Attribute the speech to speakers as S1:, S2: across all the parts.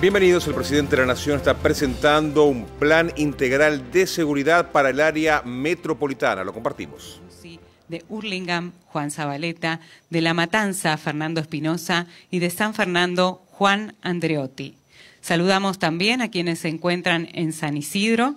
S1: Bienvenidos, el presidente de la Nación está presentando un plan integral de seguridad para el área metropolitana. Lo compartimos.
S2: De Urlingam, Juan Zabaleta, de La Matanza, Fernando Espinosa y de San Fernando, Juan Andreotti. Saludamos también a quienes se encuentran en San Isidro,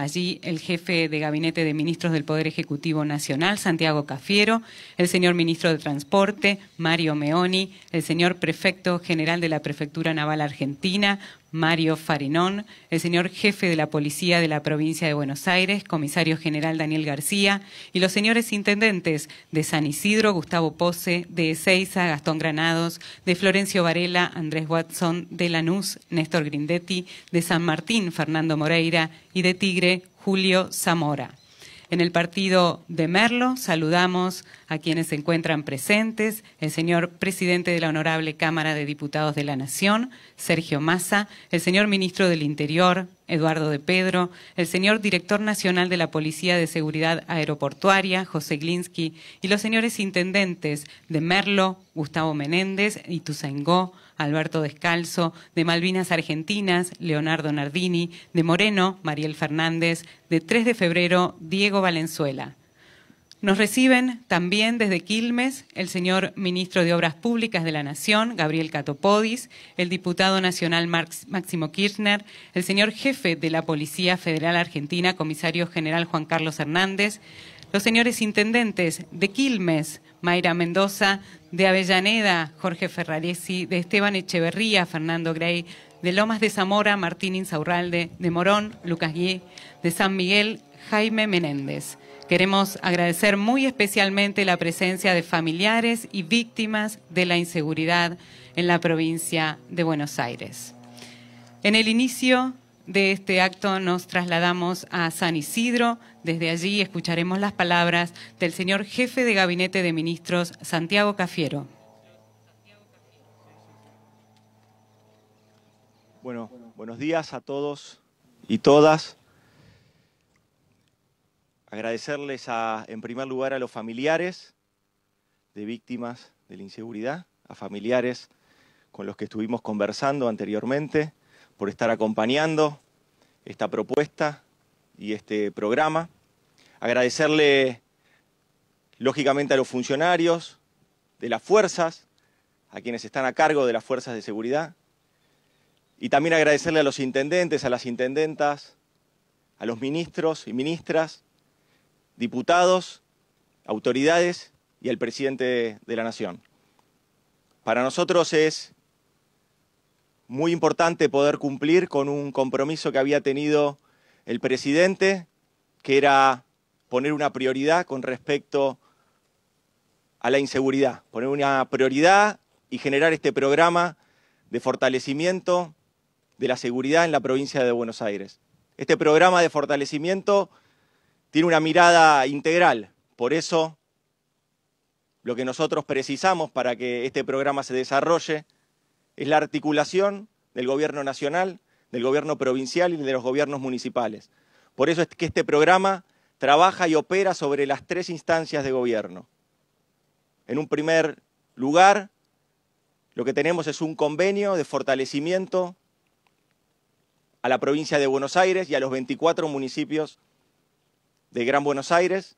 S2: allí el jefe de gabinete de ministros del Poder Ejecutivo Nacional, Santiago Cafiero, el señor ministro de Transporte, Mario Meoni, el señor prefecto general de la Prefectura Naval Argentina, Mario Farinón, el señor jefe de la Policía de la Provincia de Buenos Aires, comisario general Daniel García, y los señores intendentes de San Isidro, Gustavo Pose, de Ezeiza, Gastón Granados, de Florencio Varela, Andrés Watson, de Lanús, Néstor Grindetti, de San Martín, Fernando Moreira, y de Tigre, Julio Zamora. En el partido de Merlo saludamos a quienes se encuentran presentes, el señor presidente de la Honorable Cámara de Diputados de la Nación, Sergio Massa, el señor ministro del Interior, Eduardo de Pedro, el señor director nacional de la Policía de Seguridad Aeroportuaria, José Glinsky, y los señores intendentes de Merlo, Gustavo Menéndez, Ituzaingó, Alberto Descalzo, de Malvinas Argentinas, Leonardo Nardini, de Moreno, Mariel Fernández, de 3 de febrero, Diego Valenzuela. Nos reciben también desde Quilmes el señor ministro de Obras Públicas de la Nación, Gabriel Catopodis, el diputado nacional Máximo Kirchner, el señor jefe de la Policía Federal Argentina, comisario general Juan Carlos Hernández, los señores intendentes de Quilmes, Mayra Mendoza, de Avellaneda, Jorge Ferraresi, de Esteban Echeverría, Fernando Gray, de Lomas de Zamora, Martín Insaurralde, de Morón, Lucas Gui, de San Miguel, Jaime Menéndez. Queremos agradecer muy especialmente la presencia de familiares y víctimas de la inseguridad en la provincia de Buenos Aires. En el inicio de este acto nos trasladamos a San Isidro. Desde allí escucharemos las palabras del señor jefe de gabinete de ministros, Santiago Cafiero.
S3: Bueno, buenos días a todos y todas. Agradecerles a, en primer lugar a los familiares de víctimas de la inseguridad, a familiares con los que estuvimos conversando anteriormente, por estar acompañando esta propuesta y este programa. Agradecerle, lógicamente, a los funcionarios de las fuerzas, a quienes están a cargo de las fuerzas de seguridad. Y también agradecerle a los intendentes, a las intendentas, a los ministros y ministras, diputados, autoridades y al presidente de la Nación. Para nosotros es muy importante poder cumplir con un compromiso que había tenido el presidente, que era poner una prioridad con respecto a la inseguridad, poner una prioridad y generar este programa de fortalecimiento de la seguridad en la provincia de Buenos Aires. Este programa de fortalecimiento tiene una mirada integral. Por eso, lo que nosotros precisamos para que este programa se desarrolle es la articulación del gobierno nacional, del gobierno provincial y de los gobiernos municipales. Por eso es que este programa trabaja y opera sobre las tres instancias de gobierno. En un primer lugar, lo que tenemos es un convenio de fortalecimiento a la provincia de Buenos Aires y a los 24 municipios de Gran Buenos Aires,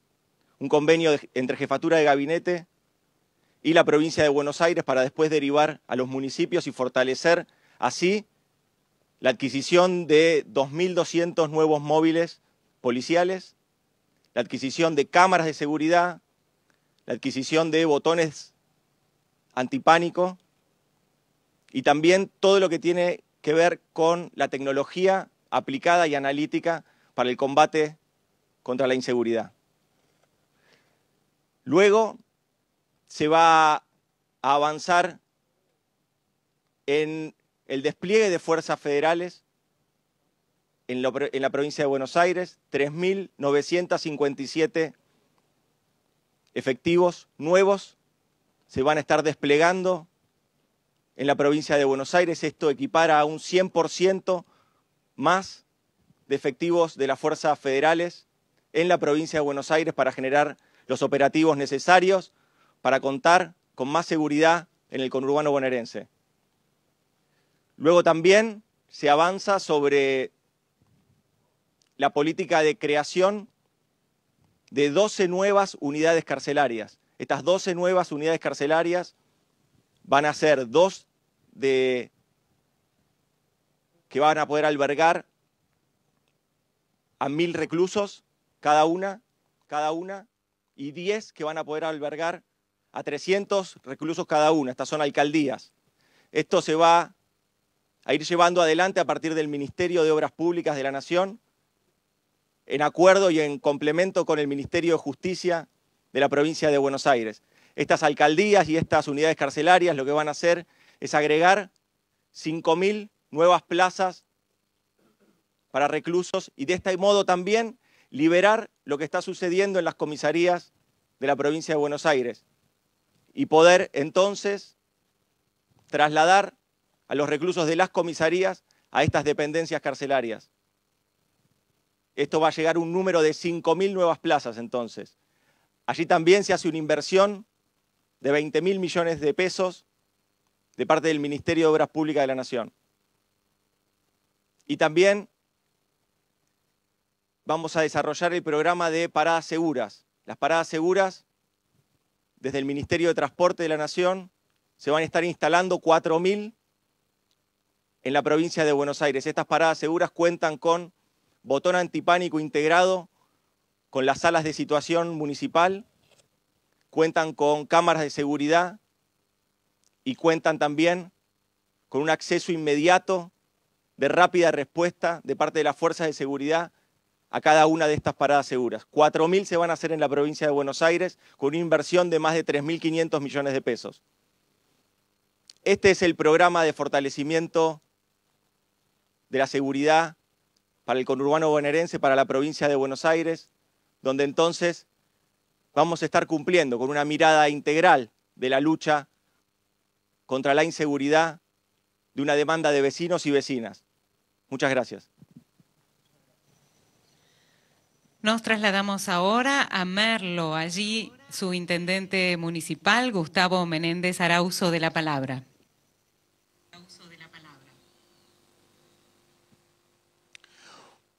S3: un convenio entre jefatura de gabinete y la provincia de Buenos Aires para después derivar a los municipios y fortalecer así la adquisición de 2.200 nuevos móviles policiales, la adquisición de cámaras de seguridad, la adquisición de botones antipánico y también todo lo que tiene que ver con la tecnología aplicada y analítica para el combate contra la inseguridad. Luego se va a avanzar en el despliegue de fuerzas federales en, la provincia de Buenos Aires, 3.957 efectivos nuevos se van a estar desplegando en la provincia de Buenos Aires. Esto equipara a un 100% más de efectivos de las fuerzas federales en la provincia de Buenos Aires para generar los operativos necesarios para contar con más seguridad en el conurbano bonaerense. Luego también se avanza sobre la política de creación de 12 nuevas unidades carcelarias. Estas 12 nuevas unidades carcelarias van a ser dos de que van a poder albergar a mil reclusos cada una, cada una, y 10 que van a poder albergar a 300 reclusos cada una. Estas son alcaldías. Esto se va a ir llevando adelante a partir del Ministerio de Obras Públicas de la Nación, en acuerdo y en complemento con el Ministerio de Justicia de la provincia de Buenos Aires. Estas alcaldías y estas unidades carcelarias lo que van a hacer es agregar 5.000 nuevas plazas para reclusos y de este modo también liberar lo que está sucediendo en las comisarías de la provincia de Buenos Aires y poder entonces trasladar a los reclusos de las comisarías a estas dependencias carcelarias. Esto va a llegar a un número de 5.000 nuevas plazas entonces. Allí también se hace una inversión de 20.000 millones de pesos de parte del Ministerio de Obras Públicas de la Nación. Y también vamos a desarrollar el programa de paradas seguras. Las paradas seguras, desde el Ministerio de Transporte de la Nación, se van a estar instalando 4.000 en la provincia de Buenos Aires. Estas paradas seguras cuentan con botón antipánico integrado con las salas de situación municipal, cuentan con cámaras de seguridad y cuentan también con un acceso inmediato de rápida respuesta de parte de las fuerzas de seguridad a cada una de estas paradas seguras. 4.000 se van a hacer en la provincia de Buenos Aires con una inversión de más de 3.500 millones de pesos. Este es el programa de fortalecimiento de la seguridad para el conurbano bonaerense, para la provincia de Buenos Aires, donde entonces vamos a estar cumpliendo con una mirada integral de la lucha contra la inseguridad de una demanda de vecinos y vecinas. Muchas gracias.
S2: Nos trasladamos ahora a Merlo. Allí su intendente municipal, Gustavo Menéndez, hará uso de la palabra.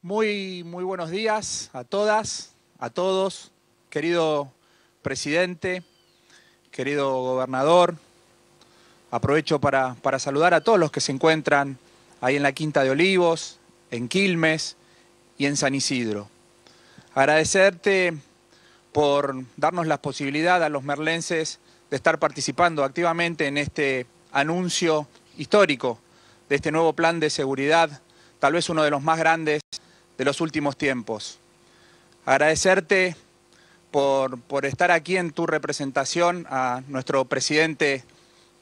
S2: Muy, muy buenos
S1: días a todas, a todos, querido presidente, querido gobernador. Aprovecho para, para saludar a todos los que se encuentran ahí en la Quinta de Olivos, en Quilmes y en San Isidro. Agradecerte por darnos la posibilidad a los merlenses de estar participando activamente en este anuncio histórico de este nuevo plan de seguridad, tal vez uno de los más grandes de los últimos tiempos. Agradecerte por, estar aquí en tu representación a nuestro presidente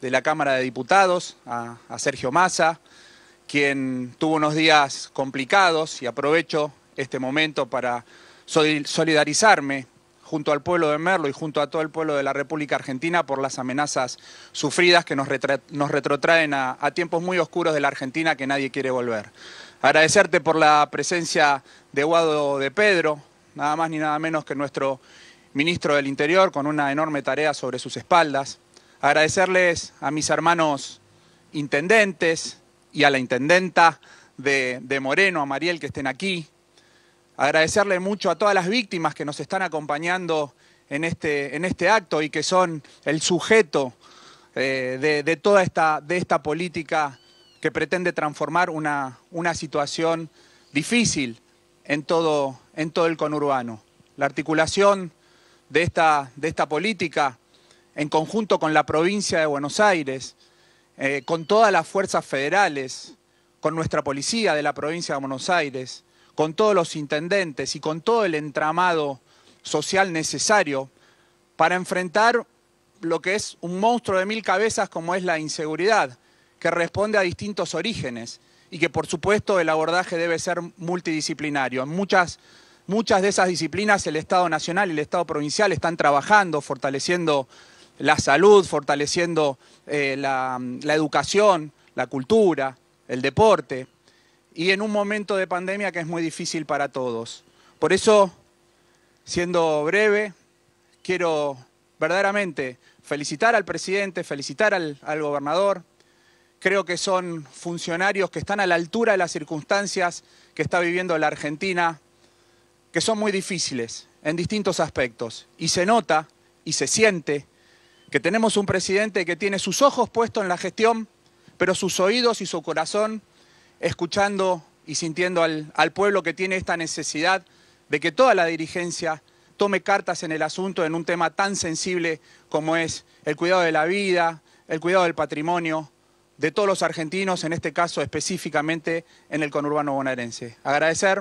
S1: de la Cámara de Diputados, a Sergio Massa, quien tuvo unos días complicados y aprovecho este momento para solidarizarme junto al pueblo de Merlo y junto a todo el pueblo de la República Argentina por las amenazas sufridas que nos, nos retrotraen a, tiempos muy oscuros de la Argentina que nadie quiere volver. Agradecerte por la presencia de Guado de Pedro, nada más ni nada menos que nuestro ministro del Interior, con una enorme tarea sobre sus espaldas. Agradecerles a mis hermanos intendentes y a la intendenta de Moreno, a Mariel, que estén aquí agradecerle mucho a todas las víctimas que nos están acompañando en este, este acto y que son el sujeto eh, de, toda esta, de esta política que pretende transformar una, situación difícil en todo, el conurbano. La articulación de esta, de esta política en conjunto con la provincia de Buenos Aires, eh, con todas las fuerzas federales, con nuestra policía de la provincia de Buenos Aires, con todos los intendentes y con todo el entramado social necesario para enfrentar lo que es un monstruo de mil cabezas como es la inseguridad, que responde a distintos orígenes y que por supuesto el abordaje debe ser multidisciplinario. En muchas, muchas de esas disciplinas el Estado Nacional y el Estado Provincial están trabajando, fortaleciendo la salud, fortaleciendo eh, la educación, la cultura, el deporte, y en un momento de pandemia que es muy difícil para todos. Por eso, siendo breve, quiero verdaderamente felicitar al presidente, felicitar al, al gobernador. Creo que son funcionarios que están a la altura de las circunstancias que está viviendo la Argentina, que son muy difíciles en distintos aspectos. Y se nota y se siente que tenemos un presidente que tiene sus ojos puestos en la gestión, pero sus oídos y su corazón escuchando y sintiendo al, pueblo que tiene esta necesidad de que toda la dirigencia tome cartas en el asunto en un tema tan sensible como es el cuidado de la vida, el cuidado del patrimonio de todos los argentinos, en este caso específicamente en el conurbano bonaerense. Agradecer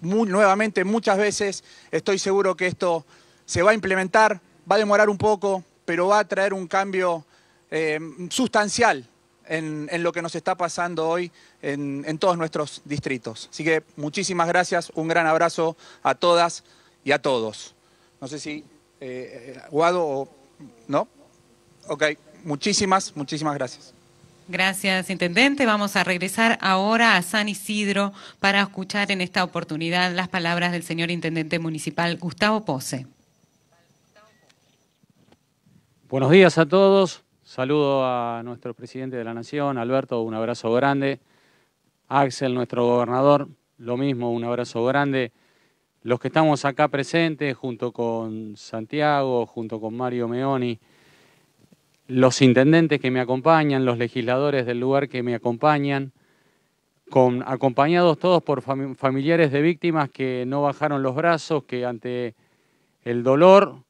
S1: nuevamente muchas veces, estoy seguro que esto se va a implementar, va a demorar un poco, pero va a traer un cambio eh, sustancial en, lo que nos está pasando hoy en, todos nuestros distritos. Así que muchísimas gracias, un gran abrazo a todas y a todos. No sé si
S2: eh, eh,
S1: Guado o... ¿No? Ok, muchísimas, muchísimas gracias.
S2: Gracias, Intendente. Vamos a regresar ahora a San Isidro para escuchar en esta oportunidad las palabras del señor Intendente Municipal Gustavo Pose.
S4: Buenos días a todos. Saludo a nuestro presidente de la Nación, Alberto, un abrazo grande. Axel, nuestro gobernador, lo mismo, un abrazo grande. Los que estamos acá presentes, junto con Santiago, junto con Mario Meoni, los intendentes que me acompañan, los legisladores del lugar que me acompañan, acompañados todos por familiares de víctimas que no bajaron los brazos, que ante el dolor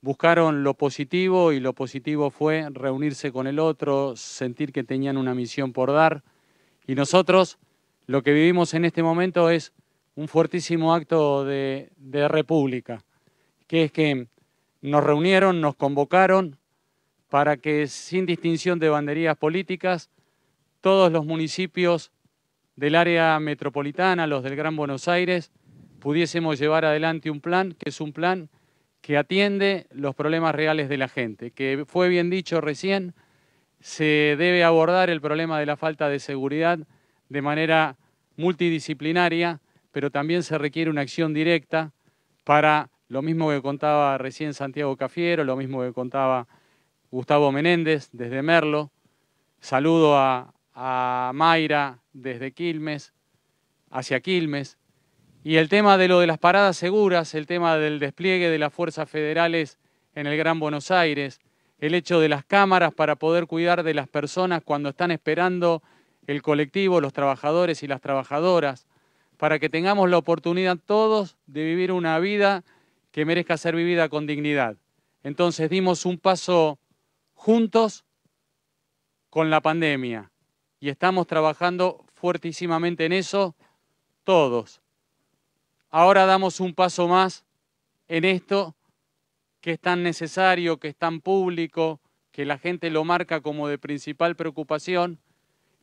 S4: buscaron lo positivo y lo positivo fue reunirse con el otro, sentir que tenían una misión por dar. Y nosotros lo que vivimos en este momento es un fuertísimo acto de, república, que es que nos reunieron, nos convocaron para que sin distinción de banderías políticas, todos los municipios del área metropolitana, los del Gran Buenos Aires, pudiésemos llevar adelante un plan, que es un plan que atiende los problemas reales de la gente, que fue bien dicho recién, se debe abordar el problema de la falta de seguridad de manera multidisciplinaria, pero también se requiere una acción directa para lo mismo que contaba recién Santiago Cafiero, lo mismo que contaba Gustavo Menéndez desde Merlo. Saludo a, a Mayra desde Quilmes, hacia Quilmes. Y el tema de lo de las paradas seguras, el tema del despliegue de las fuerzas federales en el Gran Buenos Aires, el hecho de las cámaras para poder cuidar de las personas cuando están esperando el colectivo, los trabajadores y las trabajadoras, para que tengamos la oportunidad todos de vivir una vida que merezca ser vivida con dignidad. Entonces dimos un paso juntos con la pandemia y estamos trabajando fuertísimamente en eso todos ahora damos un paso más en esto que es tan necesario, que es tan público, que la gente lo marca como de principal preocupación,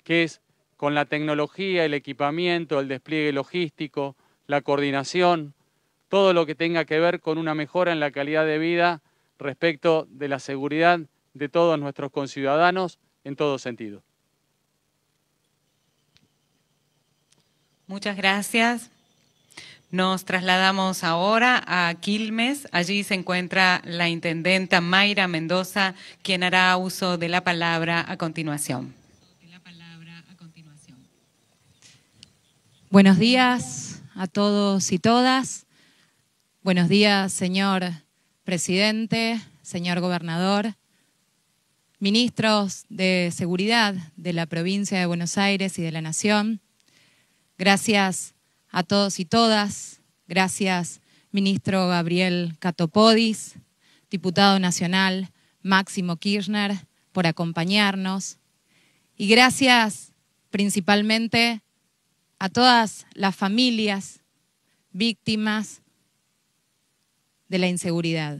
S4: que es con la tecnología, el equipamiento, el despliegue logístico, la coordinación, todo lo que tenga que ver con una mejora en la calidad de vida respecto de la seguridad de todos nuestros conciudadanos en todo sentido.
S2: Muchas gracias. Nos trasladamos ahora a Quilmes. Allí se encuentra la intendenta Mayra Mendoza, quien hará uso de la palabra a continuación.
S5: Buenos días a todos y todas. Buenos días, señor presidente, señor gobernador, ministros de Seguridad de la provincia de Buenos Aires y de la Nación. Gracias a todos y todas. Gracias, ministro Gabriel Catopodis, diputado nacional Máximo Kirchner, por acompañarnos. Y gracias principalmente a todas las familias víctimas de la inseguridad.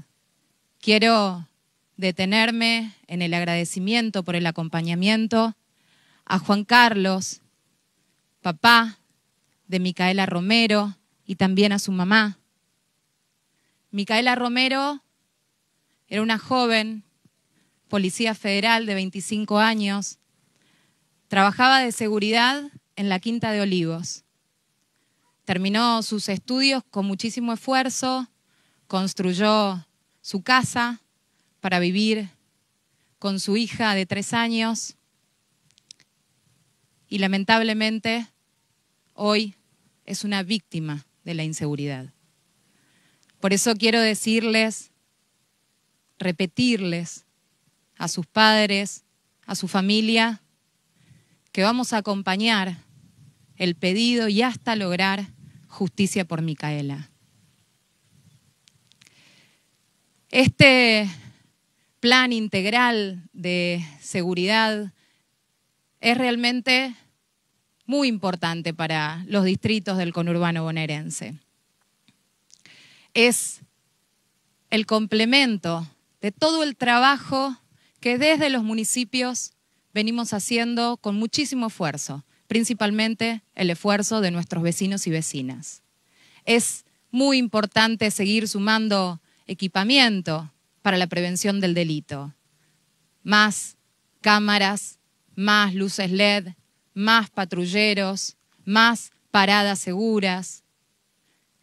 S5: Quiero detenerme en el agradecimiento por el acompañamiento a Juan Carlos, papá de Micaela Romero y también a su mamá. Micaela Romero era una joven policía federal de 25 años, trabajaba de seguridad en la Quinta de Olivos. Terminó sus estudios con muchísimo esfuerzo, construyó su casa para vivir con su hija de tres años y lamentablemente hoy es una víctima de la inseguridad. Por eso quiero decirles, repetirles a sus padres, a su familia, que vamos a acompañar el pedido y hasta lograr justicia por Micaela. Este plan integral de seguridad es realmente muy importante para los distritos del conurbano bonaerense. Es el complemento de todo el trabajo que desde los municipios venimos haciendo con muchísimo esfuerzo, principalmente el esfuerzo de nuestros vecinos y vecinas. Es muy importante seguir sumando equipamiento para la prevención del delito, más cámaras, más luces LED, más patrulleros, más paradas seguras.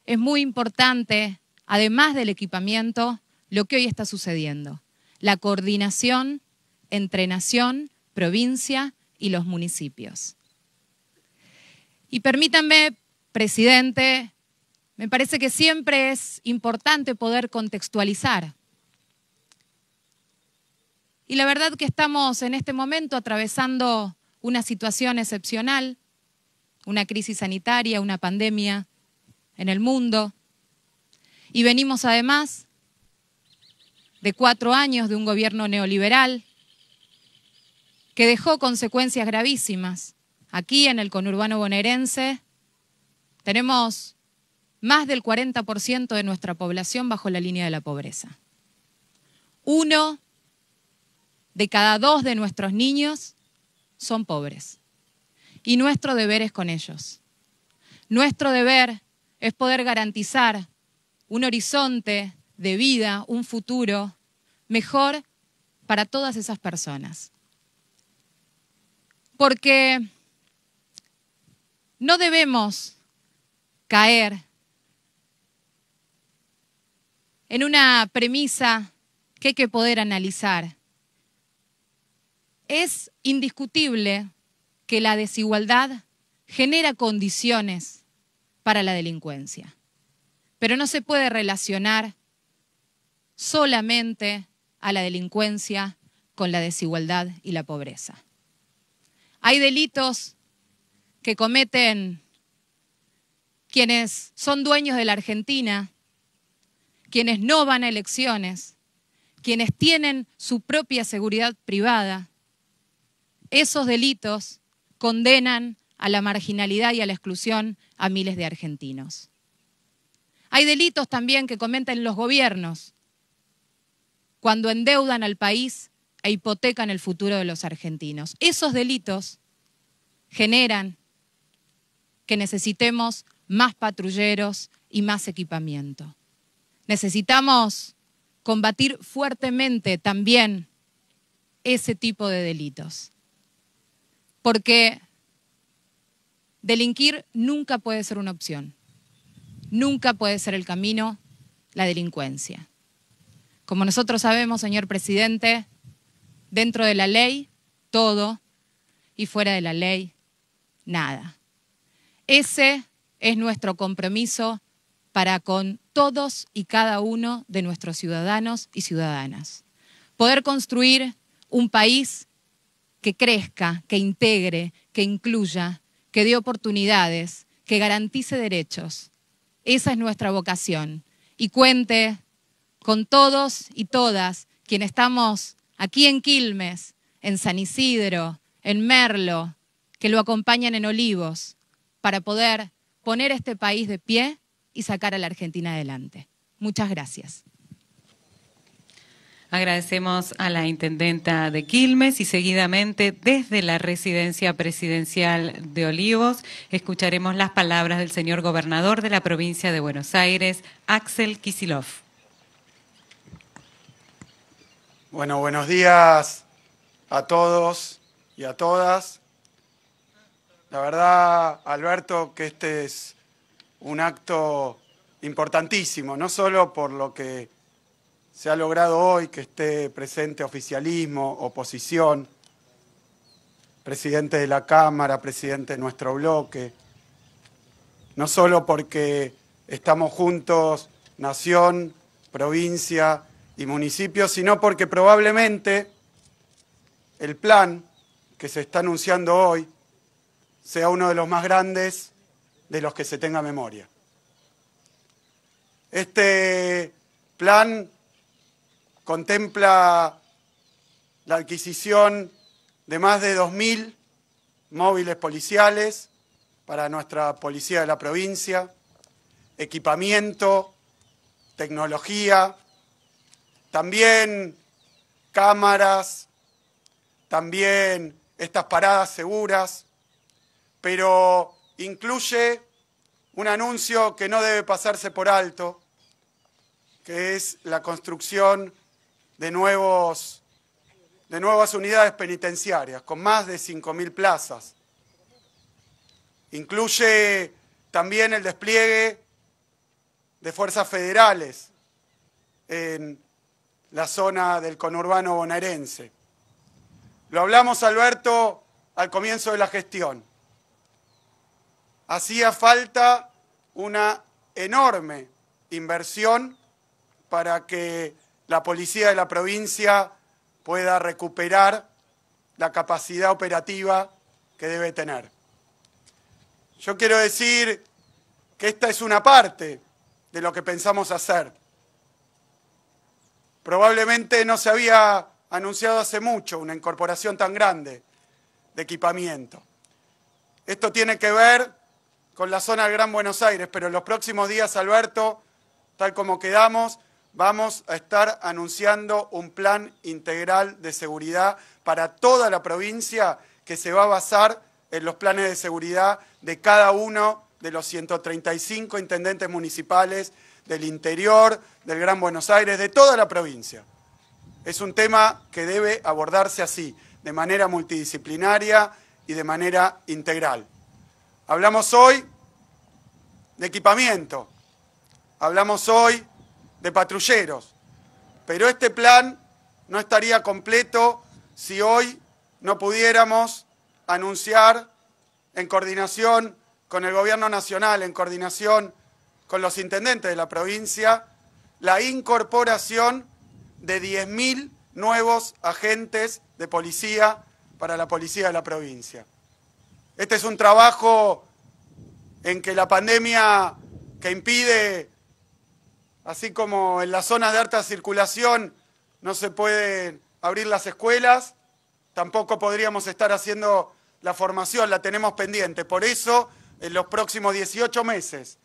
S5: Es muy importante, además del equipamiento, lo que hoy está sucediendo, la coordinación entre nación, provincia y los municipios. Y permítanme, presidente, me parece que siempre es importante poder contextualizar. Y la verdad que estamos en este momento atravesando una situación excepcional, una crisis sanitaria, una pandemia en el mundo. Y venimos además de cuatro años de un gobierno neoliberal que dejó consecuencias gravísimas. Aquí en el conurbano bonaerense tenemos más del 40% de nuestra población bajo la línea de la pobreza. Uno de cada dos de nuestros niños son pobres. Y nuestro deber es con ellos. Nuestro deber es poder garantizar un horizonte de vida, un futuro mejor para todas esas personas. Porque no debemos caer en una premisa que hay que poder analizar es indiscutible que la desigualdad genera condiciones para la delincuencia, pero no se puede relacionar solamente a la delincuencia con la desigualdad y la pobreza. Hay delitos que cometen quienes son dueños de la Argentina, quienes no van a elecciones, quienes tienen su propia seguridad privada, esos delitos condenan a la marginalidad y a la exclusión a miles de argentinos. Hay delitos también que cometen los gobiernos cuando endeudan al país e hipotecan el futuro de los argentinos. Esos delitos generan que necesitemos más patrulleros y más equipamiento. Necesitamos combatir fuertemente también ese tipo de delitos. Porque delinquir nunca puede ser una opción, nunca puede ser el camino la delincuencia. Como nosotros sabemos, señor presidente, dentro de la ley todo y fuera de la ley nada. Ese es nuestro compromiso para con todos y cada uno de nuestros ciudadanos y ciudadanas. Poder construir un país que crezca, que integre, que incluya, que dé oportunidades, que garantice derechos. Esa es nuestra vocación. Y cuente con todos y todas quienes estamos aquí en Quilmes, en San Isidro, en Merlo, que lo acompañan en Olivos, para poder poner este país de pie y sacar a la Argentina adelante. Muchas gracias.
S2: Agradecemos a la intendenta de Quilmes y seguidamente desde la residencia presidencial de Olivos escucharemos las palabras del señor gobernador de la provincia de Buenos Aires, Axel Kisilov.
S6: Bueno, buenos días a todos y a todas. La verdad, Alberto, que este es un acto importantísimo, no solo por lo que se ha logrado hoy que esté presente oficialismo, oposición, presidente de la Cámara, presidente de nuestro bloque, no solo porque estamos juntos, nación, provincia y municipio, sino porque probablemente el plan que se está anunciando hoy sea uno de los más grandes de los que se tenga memoria. Este plan contempla la adquisición de más de 2.000 móviles policiales para nuestra policía de la provincia, equipamiento, tecnología, también cámaras, también estas paradas seguras, pero incluye un anuncio que no debe pasarse por alto, que es la construcción de, nuevos, de nuevas unidades penitenciarias, con más de 5.000 plazas. Incluye también el despliegue de fuerzas federales en la zona del conurbano bonaerense. Lo hablamos, Alberto, al comienzo de la gestión. Hacía falta una enorme inversión para que la policía de la provincia pueda recuperar la capacidad operativa que debe tener. Yo quiero decir que esta es una parte de lo que pensamos hacer. Probablemente no se había anunciado hace mucho una incorporación tan grande de equipamiento. Esto tiene que ver con la zona del Gran Buenos Aires, pero en los próximos días, Alberto, tal como quedamos, vamos a estar anunciando un plan integral de seguridad para toda la provincia que se va a basar en los planes de seguridad de cada uno de los 135 intendentes municipales del interior, del Gran Buenos Aires, de toda la provincia. Es un tema que debe abordarse así, de manera multidisciplinaria y de manera integral. Hablamos hoy de equipamiento, hablamos hoy de patrulleros. Pero este plan no estaría completo si hoy no pudiéramos anunciar en coordinación con el Gobierno Nacional, en coordinación con los intendentes de la provincia, la incorporación de 10.000 nuevos agentes de policía para la policía de la provincia. Este es un trabajo en que la pandemia que impide así como en las zonas de alta circulación no se pueden abrir las escuelas, tampoco podríamos estar haciendo la formación, la tenemos pendiente. Por eso, en los próximos 18 meses,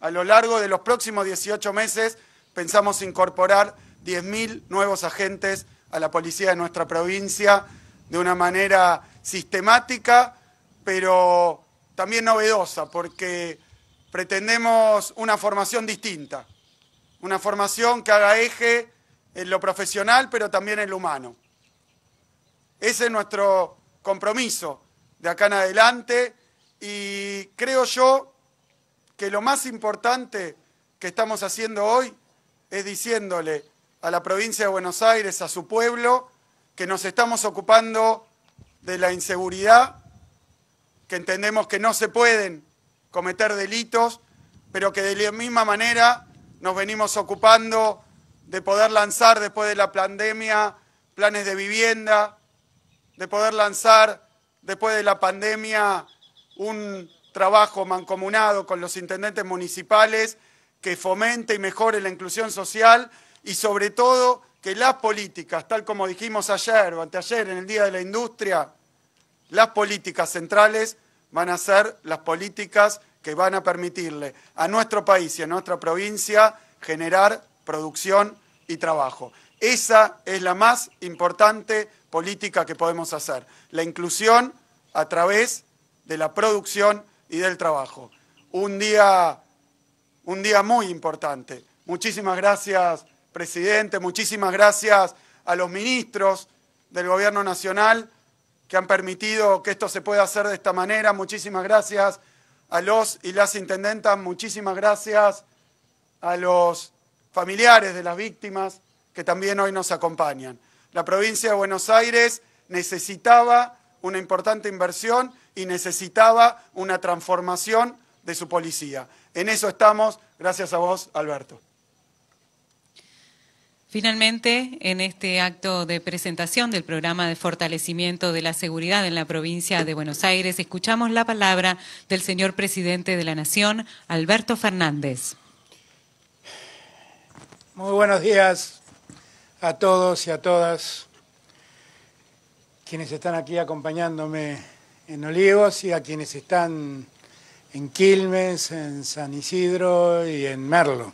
S6: a lo largo de los próximos 18 meses, pensamos incorporar 10.000 nuevos agentes a la policía de nuestra provincia de una manera sistemática, pero también novedosa, porque pretendemos una formación distinta. Una formación que haga eje en lo profesional, pero también en lo humano. Ese es nuestro compromiso de acá en adelante y creo yo que lo más importante que estamos haciendo hoy es diciéndole a la provincia de Buenos Aires, a su pueblo, que nos estamos ocupando de la inseguridad, que entendemos que no se pueden cometer delitos, pero que de la misma manera nos venimos ocupando de poder lanzar después de la pandemia planes de vivienda, de poder lanzar después de la pandemia un trabajo mancomunado con los intendentes municipales que fomente y mejore la inclusión social y sobre todo que las políticas, tal como dijimos ayer o anteayer en el Día de la Industria, las políticas centrales van a ser las políticas que van a permitirle a nuestro país y a nuestra provincia generar producción y trabajo. Esa es la más importante política que podemos hacer, la inclusión a través de la producción y del trabajo. Un día, un día muy importante. Muchísimas gracias, presidente, muchísimas gracias a los ministros del Gobierno Nacional que han permitido que esto se pueda hacer de esta manera. Muchísimas gracias a los y las intendentas, muchísimas gracias a los familiares de las víctimas que también hoy nos acompañan. La provincia de Buenos Aires necesitaba una importante inversión y necesitaba una transformación de su policía. En eso estamos, gracias a vos, Alberto.
S2: Finalmente, en este acto de presentación del programa de fortalecimiento de la seguridad en la provincia de Buenos Aires, escuchamos la palabra del señor presidente de la Nación, Alberto Fernández.
S7: Muy buenos días a todos y a todas quienes están aquí acompañándome en Olivos y a quienes están en Quilmes, en San Isidro y en Merlo.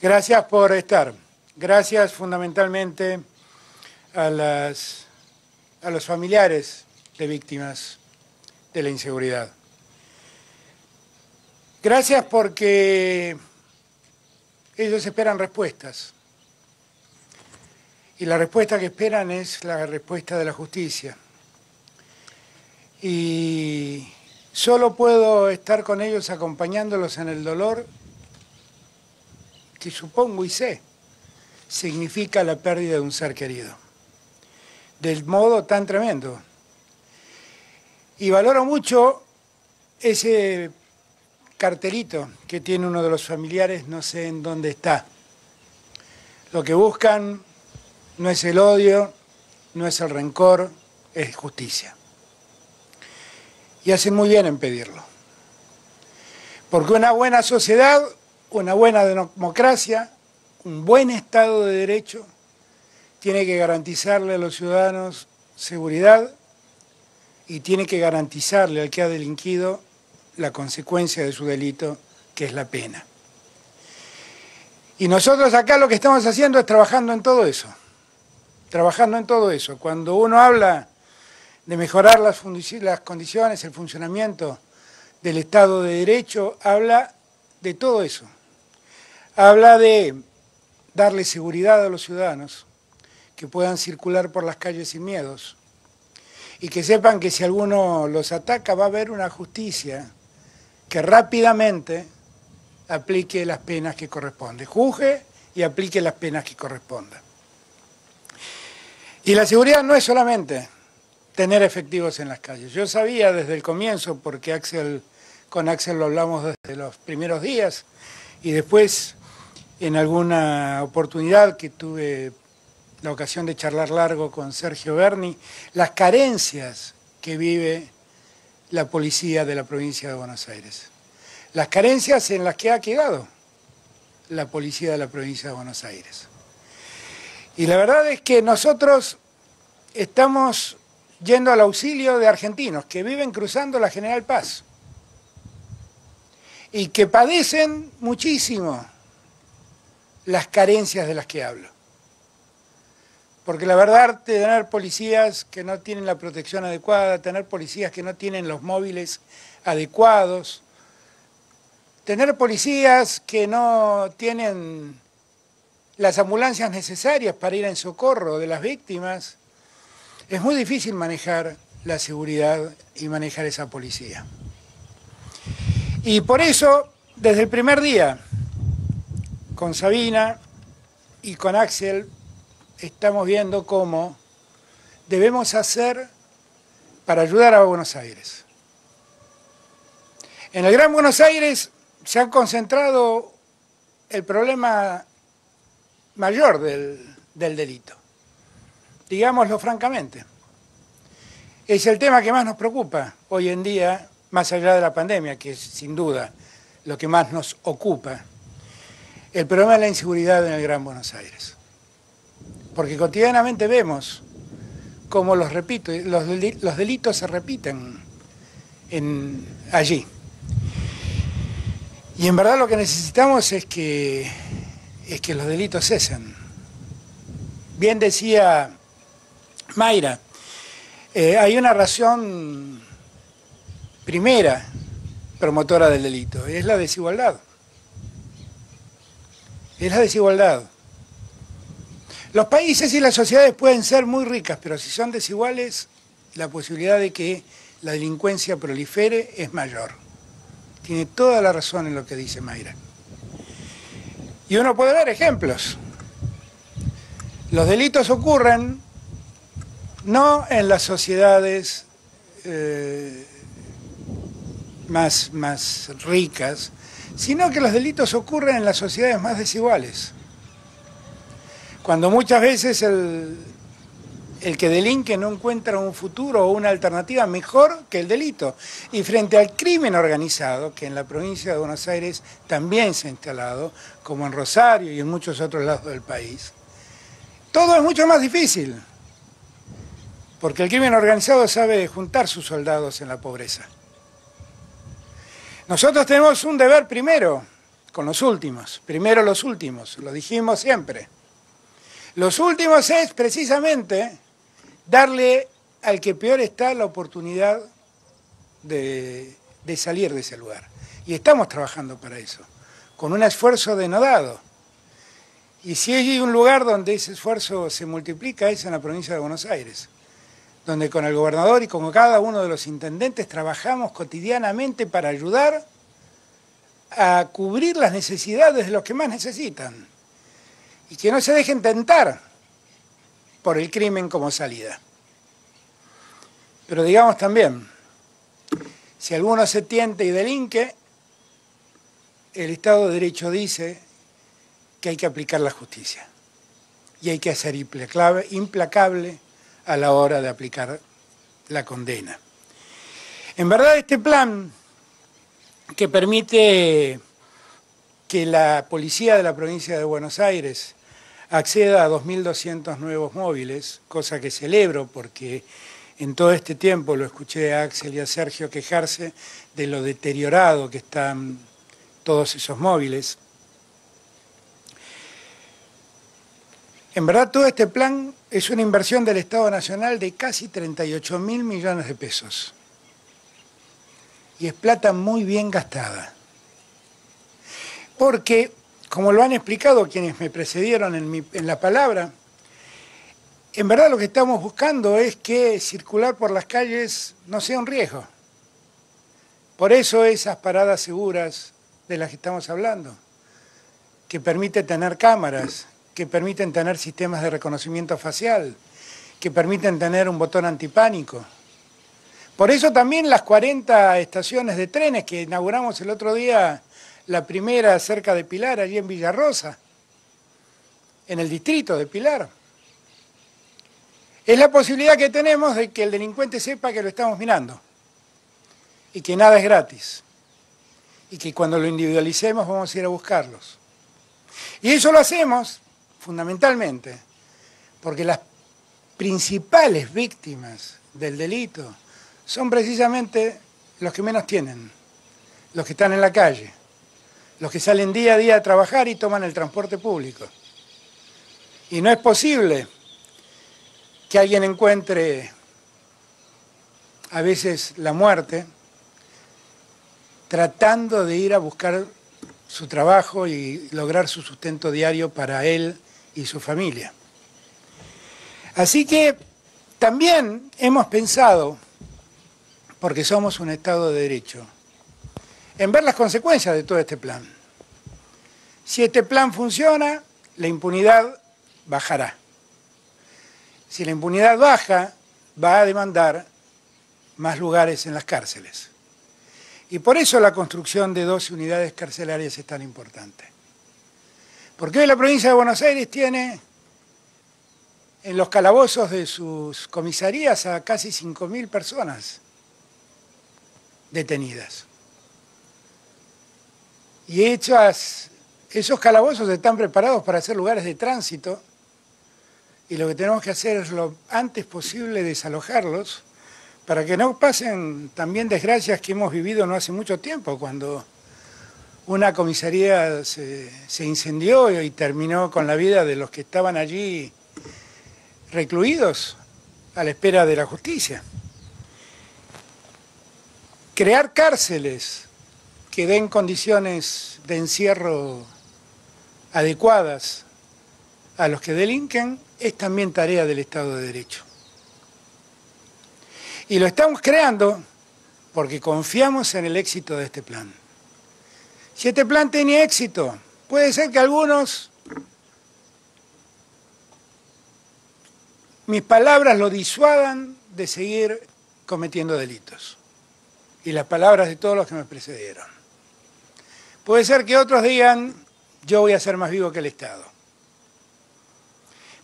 S7: Gracias por estar. Gracias fundamentalmente a, las, a los familiares de víctimas de la inseguridad. Gracias porque ellos esperan respuestas. Y la respuesta que esperan es la respuesta de la justicia. Y solo puedo estar con ellos acompañándolos en el dolor que supongo y sé significa la pérdida de un ser querido. Del modo tan tremendo. Y valoro mucho ese cartelito que tiene uno de los familiares, no sé en dónde está. Lo que buscan no es el odio, no es el rencor, es justicia. Y hacen muy bien en pedirlo. Porque una buena sociedad, una buena democracia, un buen Estado de Derecho tiene que garantizarle a los ciudadanos seguridad y tiene que garantizarle al que ha delinquido la consecuencia de su delito, que es la pena. Y nosotros acá lo que estamos haciendo es trabajando en todo eso, trabajando en todo eso. Cuando uno habla de mejorar las, condiciones, el funcionamiento del Estado de Derecho, habla de todo eso. Habla de darle seguridad a los ciudadanos, que puedan circular por las calles sin miedos y que sepan que si alguno los ataca va a haber una justicia que rápidamente aplique las penas que corresponde, juzgue y aplique las penas que correspondan. Y la seguridad no es solamente tener efectivos en las calles. Yo sabía desde el comienzo, porque Axel, con Axel lo hablamos desde los primeros días, y después en alguna oportunidad que tuve la ocasión de charlar largo con Sergio Berni, las carencias que vive la policía de la provincia de Buenos Aires, las carencias en las que ha quedado la policía de la provincia de Buenos Aires. Y la verdad es que nosotros estamos yendo al auxilio de argentinos que viven cruzando la General Paz y que padecen muchísimo las carencias de las que hablo. Porque la verdad, tener policías que no tienen la protección adecuada, tener policías que no tienen los móviles adecuados, tener policías que no tienen las ambulancias necesarias para ir en socorro de las víctimas, es muy difícil manejar la seguridad y manejar esa policía. Y por eso, desde el primer día, con Sabina y con Axel estamos viendo cómo debemos hacer para ayudar a Buenos Aires. En el Gran Buenos Aires se ha concentrado el problema mayor del, delito, digámoslo francamente. Es el tema que más nos preocupa hoy en día, más allá de la pandemia, que es sin duda lo que más nos ocupa el problema de la inseguridad en el Gran Buenos Aires. Porque cotidianamente vemos cómo los, repito, los, delitos se repiten en, allí. Y en verdad lo que necesitamos es que, es que los delitos cesen. Bien decía Mayra, eh, hay una razón primera promotora del delito, es la desigualdad es la desigualdad. Los países y las sociedades pueden ser muy ricas, pero si son desiguales, la posibilidad de que la delincuencia prolifere es mayor. Tiene toda la razón en lo que dice Mayra. Y uno puede dar ejemplos. Los delitos ocurren no en las sociedades eh, más, más ricas, sino que los delitos ocurren en las sociedades más desiguales. Cuando muchas veces el, el que delinque no encuentra un futuro o una alternativa mejor que el delito. Y frente al crimen organizado, que en la provincia de Buenos Aires también se ha instalado, como en Rosario y en muchos otros lados del país, todo es mucho más difícil, porque el crimen organizado sabe juntar sus soldados en la pobreza. Nosotros tenemos un deber primero con los últimos, primero los últimos, lo dijimos siempre. Los últimos es precisamente darle al que peor está la oportunidad de, salir de ese lugar. Y estamos trabajando para eso, con un esfuerzo denodado. Y si hay un lugar donde ese esfuerzo se multiplica es en la provincia de Buenos Aires donde con el gobernador y con cada uno de los intendentes trabajamos cotidianamente para ayudar a cubrir las necesidades de los que más necesitan y que no se dejen tentar por el crimen como salida. Pero digamos también, si alguno se tiente y delinque, el Estado de Derecho dice que hay que aplicar la justicia y hay que hacer implacable a la hora de aplicar la condena. En verdad este plan que permite que la policía de la provincia de Buenos Aires acceda a 2.200 nuevos móviles, cosa que celebro porque en todo este tiempo lo escuché a Axel y a Sergio quejarse de lo deteriorado que están todos esos móviles. En verdad todo este plan es una inversión del Estado Nacional de casi 38 mil millones de pesos. Y es plata muy bien gastada. Porque, como lo han explicado quienes me precedieron en, en la palabra, en verdad lo que estamos buscando es que circular por las calles no sea un riesgo. Por eso esas paradas seguras de las que estamos hablando, que permite tener cámaras, que permiten tener sistemas de reconocimiento facial, que permiten tener un botón antipánico. Por eso también las 40 estaciones de trenes que inauguramos el otro día, la primera cerca de Pilar, allí en Villarrosa, en el distrito de Pilar. Es la posibilidad que tenemos de que el delincuente sepa que lo estamos mirando y que nada es gratis y que cuando lo individualicemos vamos a ir a buscarlos. Y eso lo hacemos fundamentalmente, porque las principales víctimas del delito son precisamente los que menos tienen, los que están en la calle, los que salen día a día a trabajar y toman el transporte público. Y no es posible que alguien encuentre a veces la muerte tratando de ir a buscar su trabajo y lograr su sustento diario para él y su familia. Así que también hemos pensado, porque somos un Estado de Derecho, en ver las consecuencias de todo este plan. Si este plan funciona, la impunidad bajará. Si la impunidad baja, va a demandar más lugares en las cárceles. Y por eso la construcción de dos unidades carcelarias es tan importante. Porque hoy la provincia de Buenos Aires tiene en los calabozos de sus comisarías a casi 5.000 personas detenidas. Y esos calabozos están preparados para ser lugares de tránsito y lo que tenemos que hacer es lo antes posible desalojarlos para que no pasen también desgracias que hemos vivido no hace mucho tiempo, cuando una comisaría se, incendió y terminó con la vida de los que estaban allí recluidos a la espera de la justicia. Crear cárceles que den condiciones de encierro adecuadas a los que delinquen es también tarea del Estado de Derecho. Y lo estamos creando porque confiamos en el éxito de este plan. Si este plan tenía éxito, puede ser que algunos, mis palabras lo disuadan de seguir cometiendo delitos. Y las palabras de todos los que me precedieron. Puede ser que otros digan, yo voy a ser más vivo que el Estado.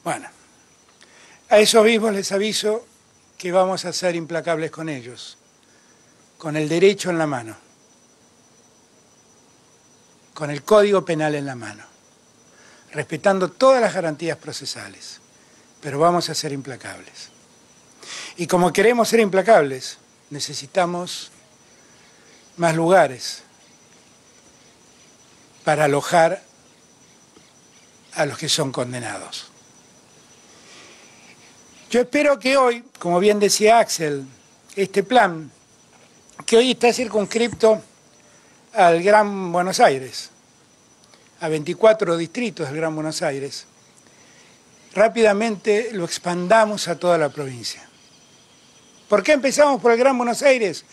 S7: Bueno, a esos vivos les aviso que vamos a ser implacables con ellos, con el derecho en la mano con el Código Penal en la mano, respetando todas las garantías procesales, pero vamos a ser implacables. Y como queremos ser implacables, necesitamos más lugares para alojar a los que son condenados. Yo espero que hoy, como bien decía Axel, este plan, que hoy está circunscripto al Gran Buenos Aires, a 24 distritos del Gran Buenos Aires, rápidamente lo expandamos a toda la provincia. ¿Por qué empezamos por el Gran Buenos Aires?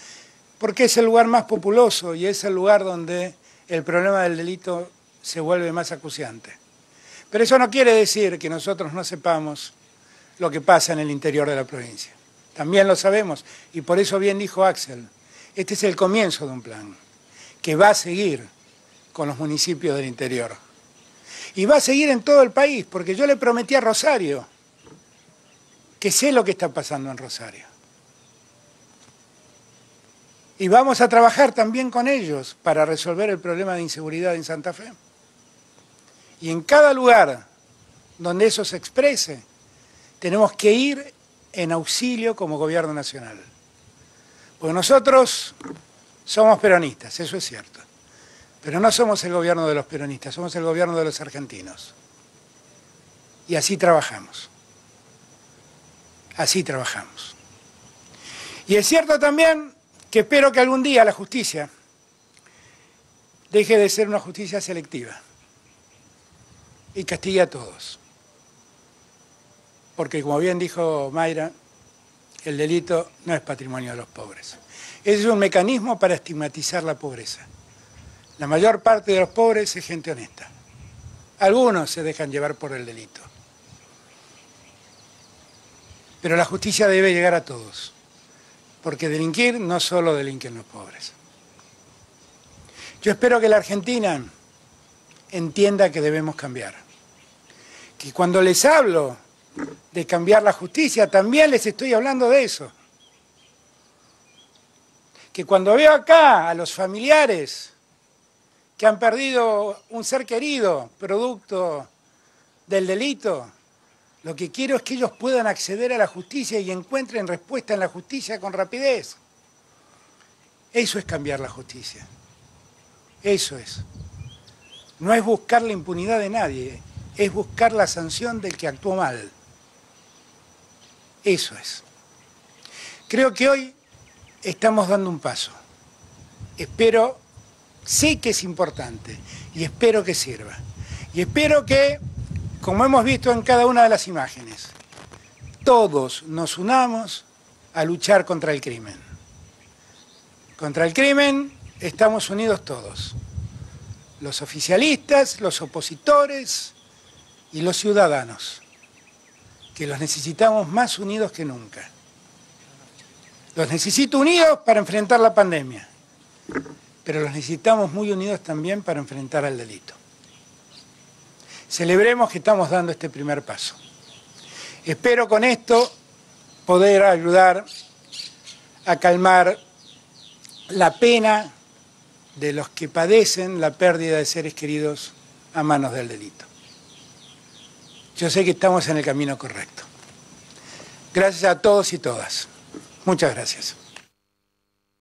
S7: Porque es el lugar más populoso y es el lugar donde el problema del delito se vuelve más acuciante. Pero eso no quiere decir que nosotros no sepamos lo que pasa en el interior de la provincia. También lo sabemos y por eso bien dijo Axel, este es el comienzo de un plan que va a seguir con los municipios del interior. Y va a seguir en todo el país, porque yo le prometí a Rosario que sé lo que está pasando en Rosario. Y vamos a trabajar también con ellos para resolver el problema de inseguridad en Santa Fe. Y en cada lugar donde eso se exprese, tenemos que ir en auxilio como gobierno nacional. Porque nosotros somos peronistas, eso es cierto. Pero no somos el gobierno de los peronistas, somos el gobierno de los argentinos. Y así trabajamos. Así trabajamos. Y es cierto también que espero que algún día la justicia deje de ser una justicia selectiva y castigue a todos. Porque como bien dijo Mayra, el delito no es patrimonio de los pobres es un mecanismo para estigmatizar la pobreza. La mayor parte de los pobres es gente honesta. Algunos se dejan llevar por el delito. Pero la justicia debe llegar a todos, porque delinquir no solo delinquen los pobres. Yo espero que la Argentina entienda que debemos cambiar. Que cuando les hablo de cambiar la justicia, también les estoy hablando de eso que cuando veo acá a los familiares que han perdido un ser querido producto del delito, lo que quiero es que ellos puedan acceder a la justicia y encuentren respuesta en la justicia con rapidez. Eso es cambiar la justicia. Eso es. No es buscar la impunidad de nadie, es buscar la sanción del que actuó mal. Eso es. Creo que hoy estamos dando un paso. Espero, sé que es importante y espero que sirva. Y espero que, como hemos visto en cada una de las imágenes, todos nos unamos a luchar contra el crimen. Contra el crimen estamos unidos todos. Los oficialistas, los opositores y los ciudadanos, que los necesitamos más unidos que nunca. Los necesito unidos para enfrentar la pandemia, pero los necesitamos muy unidos también para enfrentar al delito. Celebremos que estamos dando este primer paso. Espero con esto poder ayudar a calmar la pena de los que padecen la pérdida de seres queridos a manos del delito. Yo sé que estamos en el camino correcto. Gracias a todos y todas. Muchas gracias.